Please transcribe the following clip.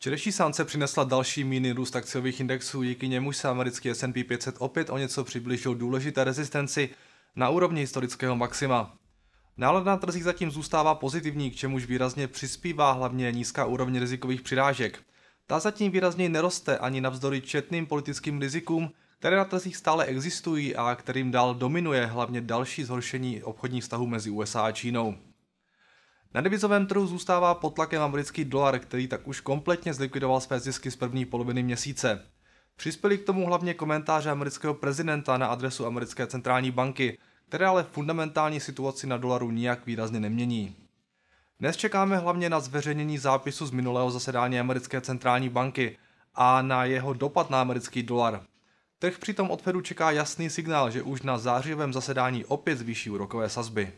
Včerejší sánce přinesla další míny růst akciových indexů, díky němuž se americký S&P 500 opět o něco přiblížil důležité rezistenci na úrovni historického maxima. Nálada na trzích zatím zůstává pozitivní, k čemuž výrazně přispívá hlavně nízká úroveň rizikových přirážek. Ta zatím výrazně neroste ani navzdory četným politickým rizikům, které na trzích stále existují a kterým dál dominuje hlavně další zhoršení obchodních vztahů mezi USA a Čínou. Na devizovém trhu zůstává pod tlakem americký dolar, který tak už kompletně zlikvidoval své zisky z první poloviny měsíce. Přispěli k tomu hlavně komentáře amerického prezidenta na adresu americké centrální banky, které ale fundamentální situaci na dolaru nijak výrazně nemění. Dnes čekáme hlavně na zveřejnění zápisu z minulého zasedání americké centrální banky a na jeho dopad na americký dolar. Trh přitom od Fedu čeká jasný signál, že už na zářivém zasedání opět zvýší úrokové sazby.